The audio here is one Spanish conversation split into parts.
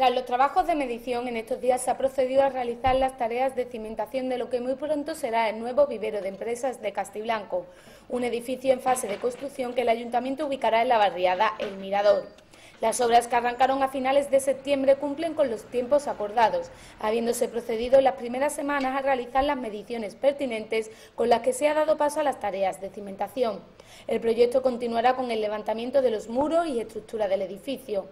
Tras los trabajos de medición, en estos días se ha procedido a realizar las tareas de cimentación de lo que muy pronto será el nuevo vivero de empresas de Castiblanco, un edificio en fase de construcción que el ayuntamiento ubicará en la barriada El Mirador. Las obras que arrancaron a finales de septiembre cumplen con los tiempos acordados, habiéndose procedido en las primeras semanas a realizar las mediciones pertinentes con las que se ha dado paso a las tareas de cimentación. El proyecto continuará con el levantamiento de los muros y estructura del edificio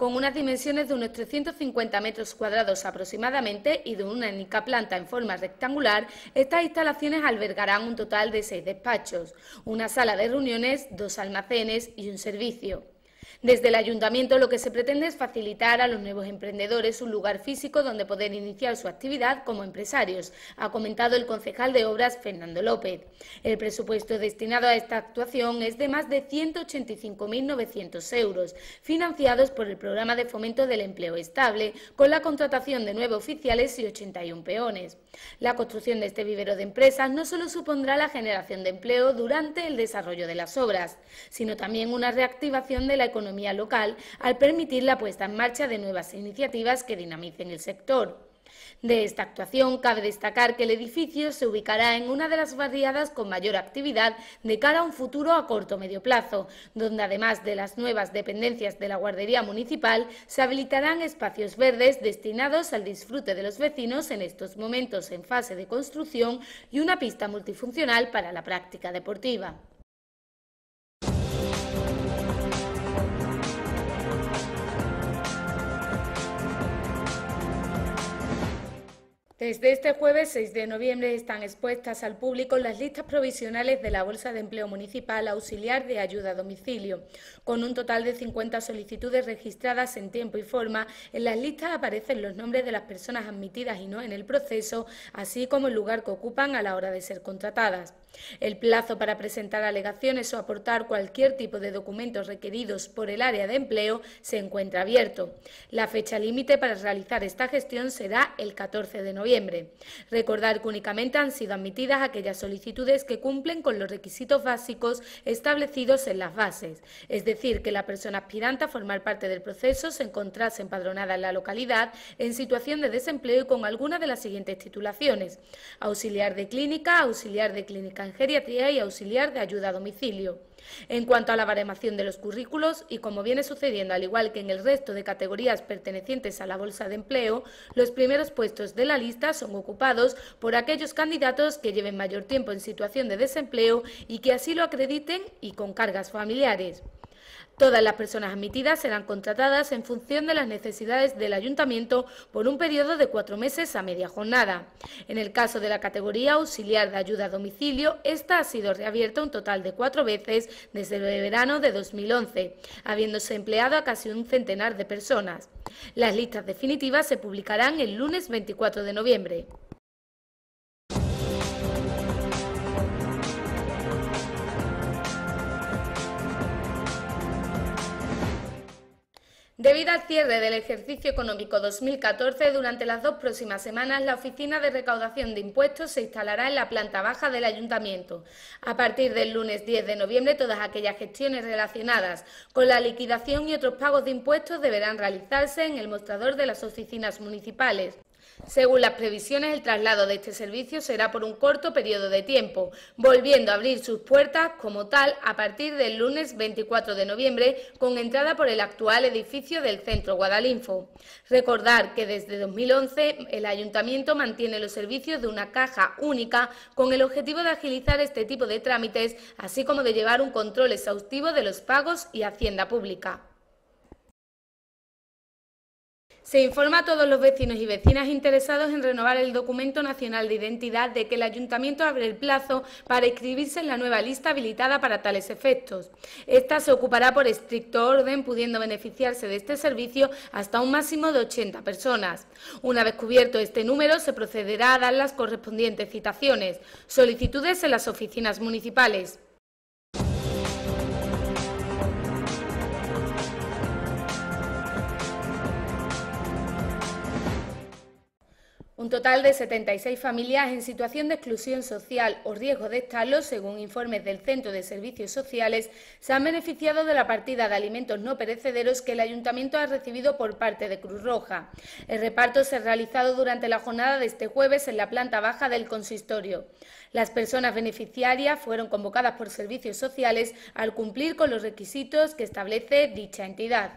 con unas dimensiones de unos 350 metros cuadrados aproximadamente y de una única planta en forma rectangular, estas instalaciones albergarán un total de seis despachos, una sala de reuniones, dos almacenes y un servicio. Desde el ayuntamiento lo que se pretende es facilitar a los nuevos emprendedores un lugar físico donde poder iniciar su actividad como empresarios, ha comentado el concejal de Obras Fernando López. El presupuesto destinado a esta actuación es de más de 185.900 euros, financiados por el Programa de Fomento del Empleo Estable, con la contratación de nueve oficiales y 81 peones. La construcción de este vivero de empresas no solo supondrá la generación de empleo durante el desarrollo de las obras, sino también una reactivación de la economía local al permitir la puesta en marcha de nuevas iniciativas que dinamicen el sector. De esta actuación cabe destacar que el edificio se ubicará en una de las barriadas con mayor actividad de cara a un futuro a corto medio plazo, donde además de las nuevas dependencias de la guardería municipal, se habilitarán espacios verdes destinados al disfrute de los vecinos en estos momentos en fase de construcción y una pista multifuncional para la práctica deportiva. Desde este jueves 6 de noviembre están expuestas al público las listas provisionales de la Bolsa de Empleo Municipal Auxiliar de Ayuda a Domicilio. Con un total de 50 solicitudes registradas en tiempo y forma, en las listas aparecen los nombres de las personas admitidas y no en el proceso, así como el lugar que ocupan a la hora de ser contratadas. El plazo para presentar alegaciones o aportar cualquier tipo de documentos requeridos por el área de empleo se encuentra abierto. La fecha límite para realizar esta gestión será el 14 de noviembre. Recordar que únicamente han sido admitidas aquellas solicitudes que cumplen con los requisitos básicos establecidos en las bases, es decir, que la persona aspirante a formar parte del proceso se encontrase empadronada en la localidad en situación de desempleo y con alguna de las siguientes titulaciones. Auxiliar de clínica, auxiliar de clínica en geriatría y auxiliar de ayuda a domicilio. En cuanto a la baremación de los currículos, y como viene sucediendo al igual que en el resto de categorías pertenecientes a la bolsa de empleo, los primeros puestos de la lista son ocupados por aquellos candidatos que lleven mayor tiempo en situación de desempleo y que así lo acrediten y con cargas familiares. Todas las personas admitidas serán contratadas en función de las necesidades del ayuntamiento por un periodo de cuatro meses a media jornada. En el caso de la categoría auxiliar de ayuda a domicilio, esta ha sido reabierta un total de cuatro veces desde el verano de 2011, habiéndose empleado a casi un centenar de personas. Las listas definitivas se publicarán el lunes 24 de noviembre. Debido al cierre del ejercicio económico 2014, durante las dos próximas semanas la Oficina de Recaudación de Impuestos se instalará en la planta baja del Ayuntamiento. A partir del lunes 10 de noviembre, todas aquellas gestiones relacionadas con la liquidación y otros pagos de impuestos deberán realizarse en el mostrador de las oficinas municipales. Según las previsiones, el traslado de este servicio será por un corto periodo de tiempo, volviendo a abrir sus puertas como tal a partir del lunes 24 de noviembre con entrada por el actual edificio del Centro Guadalinfo. Recordar que desde 2011 el Ayuntamiento mantiene los servicios de una caja única con el objetivo de agilizar este tipo de trámites, así como de llevar un control exhaustivo de los pagos y Hacienda Pública. Se informa a todos los vecinos y vecinas interesados en renovar el documento nacional de identidad de que el Ayuntamiento abre el plazo para inscribirse en la nueva lista habilitada para tales efectos. Esta se ocupará por estricto orden, pudiendo beneficiarse de este servicio hasta un máximo de 80 personas. Una vez cubierto este número, se procederá a dar las correspondientes citaciones, solicitudes en las oficinas municipales. Un total de 76 familias en situación de exclusión social o riesgo de estarlo, según informes del Centro de Servicios Sociales, se han beneficiado de la partida de alimentos no perecederos que el Ayuntamiento ha recibido por parte de Cruz Roja. El reparto se ha realizado durante la jornada de este jueves en la planta baja del consistorio. Las personas beneficiarias fueron convocadas por Servicios Sociales al cumplir con los requisitos que establece dicha entidad.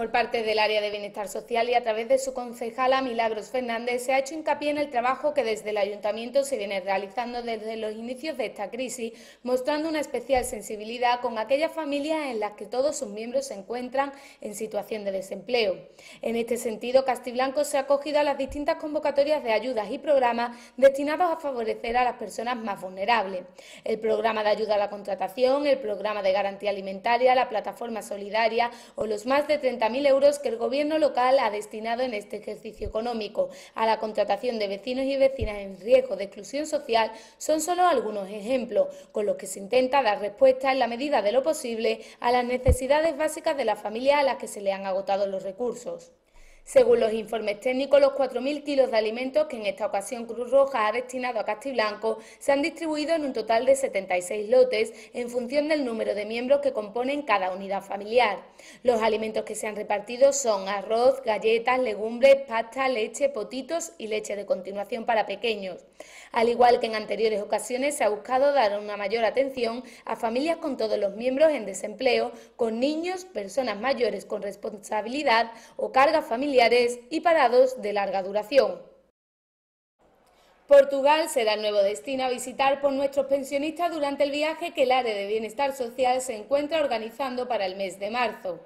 Por parte del área de Bienestar Social y a través de su concejala Milagros Fernández se ha hecho hincapié en el trabajo que desde el Ayuntamiento se viene realizando desde los inicios de esta crisis, mostrando una especial sensibilidad con aquellas familias en las que todos sus miembros se encuentran en situación de desempleo. En este sentido, Castiblanco se ha acogido a las distintas convocatorias de ayudas y programas destinados a favorecer a las personas más vulnerables. El programa de ayuda a la contratación, el programa de garantía alimentaria, la plataforma solidaria o los más de 30 euros que el Gobierno local ha destinado en este ejercicio económico a la contratación de vecinos y vecinas en riesgo de exclusión social son solo algunos ejemplos con los que se intenta dar respuesta en la medida de lo posible a las necesidades básicas de las familias a las que se le han agotado los recursos. Según los informes técnicos, los 4.000 kilos de alimentos que en esta ocasión Cruz Roja ha destinado a Castiblanco se han distribuido en un total de 76 lotes en función del número de miembros que componen cada unidad familiar. Los alimentos que se han repartido son arroz, galletas, legumbres, pasta, leche, potitos y leche de continuación para pequeños. Al igual que en anteriores ocasiones, se ha buscado dar una mayor atención a familias con todos los miembros en desempleo, con niños, personas mayores con responsabilidad o carga familiar familiares y parados de larga duración. Portugal será el nuevo destino a visitar por nuestros pensionistas durante el viaje que el área de bienestar social se encuentra organizando para el mes de marzo.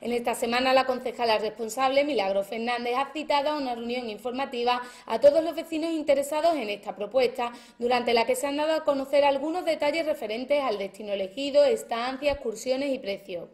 En esta semana, la concejala responsable, Milagro Fernández, ha citado a una reunión informativa a todos los vecinos interesados en esta propuesta, durante la que se han dado a conocer algunos detalles referentes al destino elegido, estancias, excursiones y precios.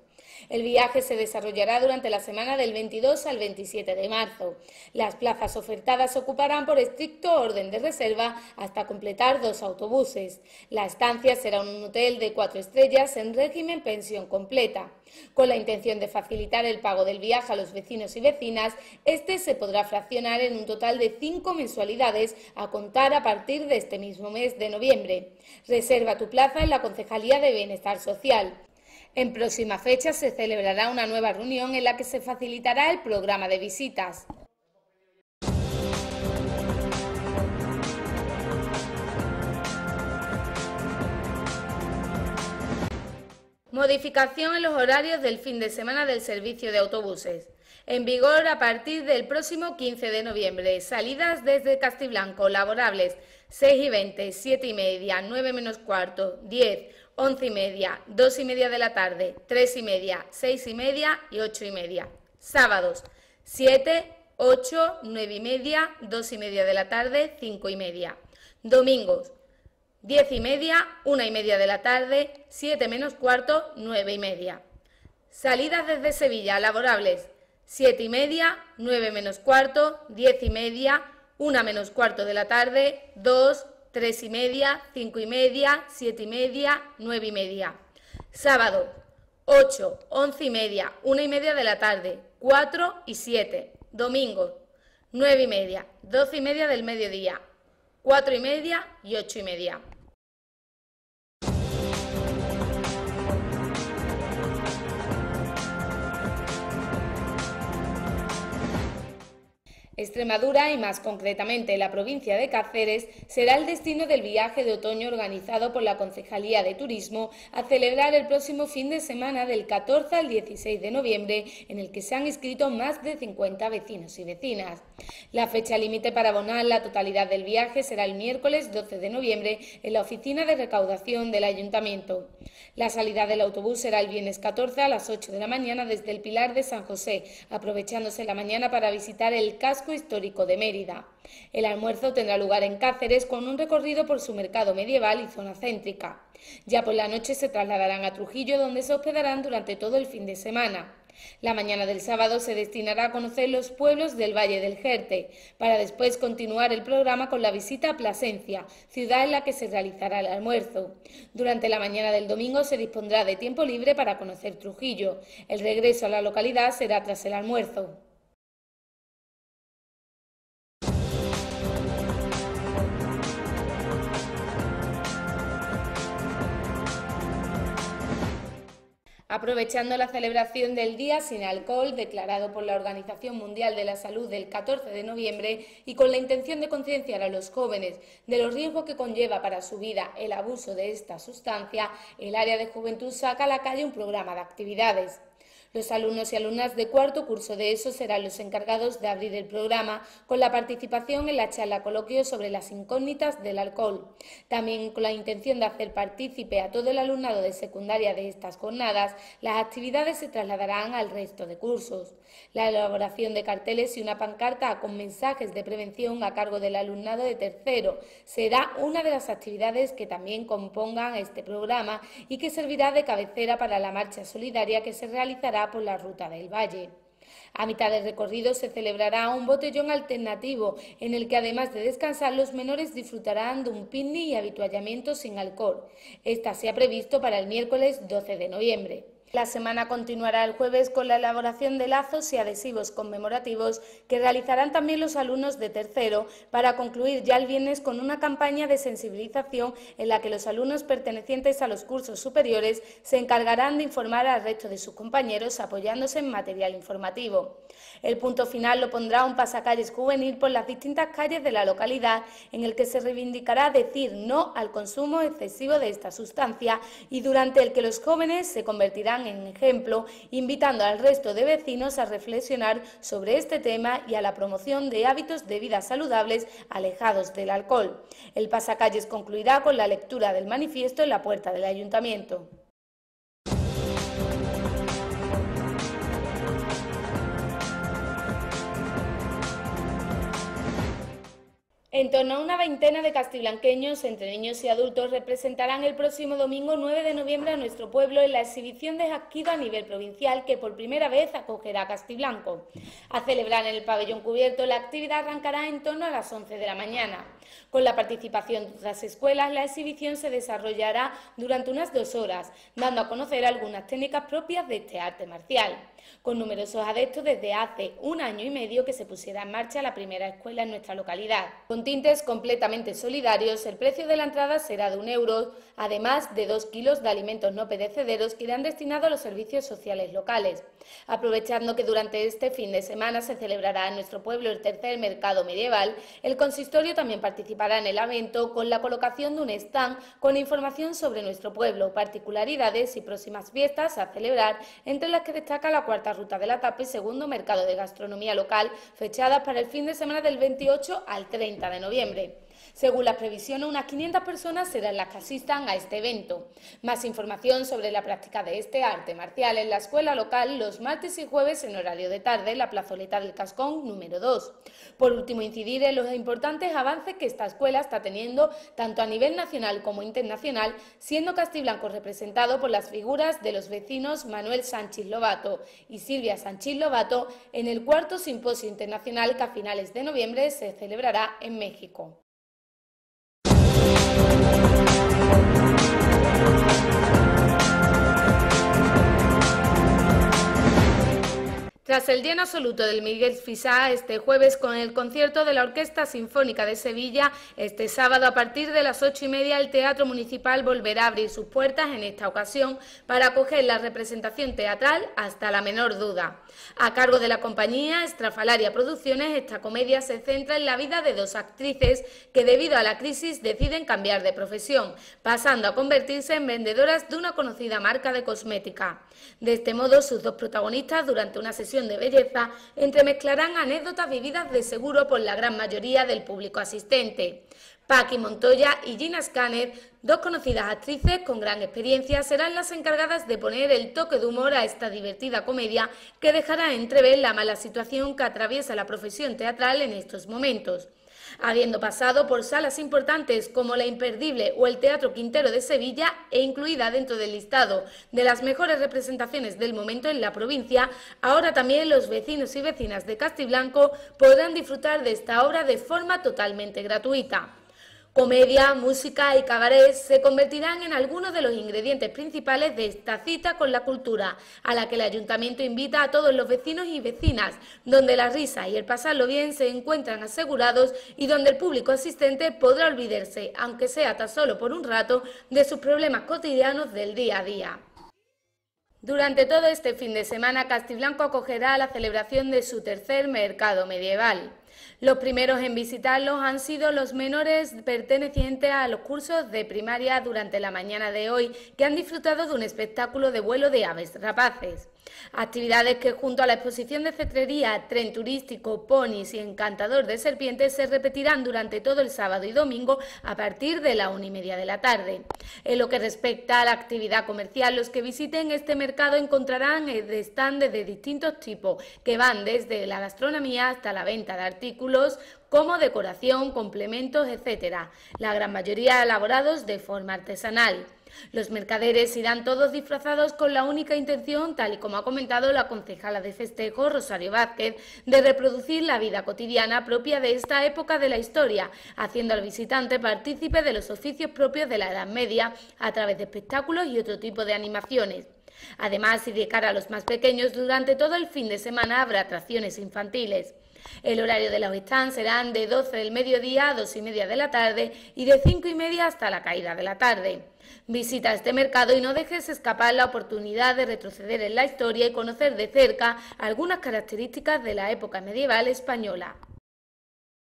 El viaje se desarrollará durante la semana del 22 al 27 de marzo. Las plazas ofertadas ocuparán por estricto orden de reserva hasta completar dos autobuses. La estancia será un hotel de cuatro estrellas en régimen pensión completa. Con la intención de facilitar el pago del viaje a los vecinos y vecinas, este se podrá fraccionar en un total de cinco mensualidades a contar a partir de este mismo mes de noviembre. Reserva tu plaza en la Concejalía de Bienestar Social. En próxima fecha se celebrará una nueva reunión en la que se facilitará el programa de visitas. Modificación en los horarios del fin de semana del servicio de autobuses. En vigor a partir del próximo 15 de noviembre. Salidas desde Castiblanco, laborables 6 y 20, 7 y media, 9 menos cuarto, 10, 11 y media, 2 y media de la tarde, 3 y media, 6 y media y 8 y media. Sábados, 7, 8, 9 y media, 2 y media de la tarde, 5 y media. Domingos, 10 y media, 1 y media de la tarde, 7 menos cuarto, 9 y media. Salidas desde Sevilla, laborables, 7 y media, 9 menos cuarto, 10 y media, 1 menos cuarto de la tarde, 2, 3 y media, 5 y media, 7 y media, 9 y media. Sábado, 8, 11 y media, 1 y media de la tarde, 4 y 7. Domingo, 9 y media, 12 y media del mediodía, 4 y media y 8 y media. Extremadura y más concretamente la provincia de Cáceres será el destino del viaje de otoño organizado por la Concejalía de Turismo a celebrar el próximo fin de semana del 14 al 16 de noviembre en el que se han inscrito más de 50 vecinos y vecinas. La fecha límite para abonar la totalidad del viaje será el miércoles 12 de noviembre en la oficina de recaudación del Ayuntamiento. La salida del autobús será el viernes 14 a las 8 de la mañana desde el Pilar de San José, aprovechándose la mañana para visitar el casco histórico de Mérida. El almuerzo tendrá lugar en Cáceres con un recorrido por su mercado medieval y zona céntrica. Ya por la noche se trasladarán a Trujillo donde se hospedarán durante todo el fin de semana. La mañana del sábado se destinará a conocer los pueblos del Valle del Jerte, para después continuar el programa con la visita a Plasencia, ciudad en la que se realizará el almuerzo. Durante la mañana del domingo se dispondrá de tiempo libre para conocer Trujillo. El regreso a la localidad será tras el almuerzo. aprovechando la celebración del Día Sin Alcohol, declarado por la Organización Mundial de la Salud del 14 de noviembre, y con la intención de concienciar a los jóvenes de los riesgos que conlleva para su vida el abuso de esta sustancia, el área de juventud saca a la calle un programa de actividades. Los alumnos y alumnas de cuarto curso de ESO serán los encargados de abrir el programa con la participación en la charla coloquio sobre las incógnitas del alcohol. También con la intención de hacer partícipe a todo el alumnado de secundaria de estas jornadas, las actividades se trasladarán al resto de cursos. La elaboración de carteles y una pancarta con mensajes de prevención a cargo del alumnado de tercero será una de las actividades que también compongan este programa y que servirá de cabecera para la marcha solidaria que se realizará por la ruta del valle. A mitad del recorrido se celebrará un botellón alternativo en el que además de descansar los menores disfrutarán de un picnic y habituallamiento sin alcohol. Esta se ha previsto para el miércoles 12 de noviembre. La semana continuará el jueves con la elaboración de lazos y adhesivos conmemorativos que realizarán también los alumnos de tercero para concluir ya el viernes con una campaña de sensibilización en la que los alumnos pertenecientes a los cursos superiores se encargarán de informar al resto de sus compañeros apoyándose en material informativo. El punto final lo pondrá un pasacalles juvenil por las distintas calles de la localidad, en el que se reivindicará decir no al consumo excesivo de esta sustancia y durante el que los jóvenes se convertirán en ejemplo, invitando al resto de vecinos a reflexionar sobre este tema y a la promoción de hábitos de vida saludables alejados del alcohol. El pasacalles concluirá con la lectura del manifiesto en la puerta del ayuntamiento. En torno a una veintena de castiblanqueños, entre niños y adultos, representarán el próximo domingo 9 de noviembre a nuestro pueblo en la exhibición de Jaquido a nivel provincial que por primera vez acogerá a Castiblanco. A celebrar en el pabellón cubierto, la actividad arrancará en torno a las 11 de la mañana. Con la participación de otras escuelas, la exhibición se desarrollará durante unas dos horas, dando a conocer algunas técnicas propias de este arte marcial. Con numerosos adeptos desde hace un año y medio que se pusiera en marcha la primera escuela en nuestra localidad. Con tintes completamente solidarios, el precio de la entrada será de un euro, además de dos kilos de alimentos no perecederos que irán destinados a los servicios sociales locales. Aprovechando que durante este fin de semana se celebrará en nuestro pueblo el tercer mercado medieval, el consistorio también participará participará en el evento con la colocación de un stand con información sobre nuestro pueblo, particularidades y próximas fiestas a celebrar, entre las que destaca la cuarta ruta de la TAPE, y segundo mercado de gastronomía local, fechadas para el fin de semana del 28 al 30 de noviembre. Según la previsión, unas 500 personas serán las que asistan a este evento. Más información sobre la práctica de este arte marcial en la escuela local los martes y jueves en horario de tarde en la plazoleta del Cascón número 2. Por último, incidir en los importantes avances que esta escuela está teniendo tanto a nivel nacional como internacional, siendo Castiblanco representado por las figuras de los vecinos Manuel Sánchez Lobato y Silvia Sánchez Lobato en el cuarto simposio internacional que a finales de noviembre se celebrará en México. Tras el lleno absoluto del Miguel Fisá este jueves con el concierto de la Orquesta Sinfónica de Sevilla, este sábado a partir de las ocho y media el Teatro Municipal volverá a abrir sus puertas en esta ocasión para acoger la representación teatral hasta la menor duda. A cargo de la compañía Estrafalaria Producciones, esta comedia se centra en la vida de dos actrices que debido a la crisis deciden cambiar de profesión, pasando a convertirse en vendedoras de una conocida marca de cosmética. De este modo, sus dos protagonistas durante una sesión de belleza entremezclarán anécdotas vividas de seguro por la gran mayoría del público asistente. Paqui Montoya y Gina Scanner, dos conocidas actrices con gran experiencia, serán las encargadas de poner el toque de humor a esta divertida comedia que dejará entrever la mala situación que atraviesa la profesión teatral en estos momentos habiendo pasado por salas importantes como la Imperdible o el Teatro Quintero de Sevilla e incluida dentro del listado de las mejores representaciones del momento en la provincia, ahora también los vecinos y vecinas de Castiblanco podrán disfrutar de esta obra de forma totalmente gratuita. Comedia, música y cabaret se convertirán en algunos de los ingredientes principales de esta cita con la cultura, a la que el ayuntamiento invita a todos los vecinos y vecinas, donde la risa y el pasarlo bien se encuentran asegurados y donde el público asistente podrá olvidarse, aunque sea tan solo por un rato, de sus problemas cotidianos del día a día. Durante todo este fin de semana, Castiblanco acogerá la celebración de su tercer mercado medieval. Los primeros en visitarlos han sido los menores pertenecientes a los cursos de primaria durante la mañana de hoy, que han disfrutado de un espectáculo de vuelo de aves rapaces. Actividades que junto a la exposición de cetrería, tren turístico, ponis y encantador de serpientes se repetirán durante todo el sábado y domingo a partir de la una y media de la tarde. En lo que respecta a la actividad comercial, los que visiten este mercado encontrarán estandes de distintos tipos que van desde la gastronomía hasta la venta de artículos como decoración, complementos, etc. La gran mayoría elaborados de forma artesanal. Los mercaderes irán todos disfrazados con la única intención, tal y como ha comentado la concejala de festejo Rosario Vázquez, de reproducir la vida cotidiana propia de esta época de la historia, haciendo al visitante partícipe de los oficios propios de la Edad Media a través de espectáculos y otro tipo de animaciones. Además, y de cara a los más pequeños, durante todo el fin de semana habrá atracciones infantiles. El horario de la stands serán de 12 del mediodía a 2 y media de la tarde y de 5 y media hasta la caída de la tarde. Visita este mercado y no dejes escapar la oportunidad de retroceder en la historia y conocer de cerca algunas características de la época medieval española.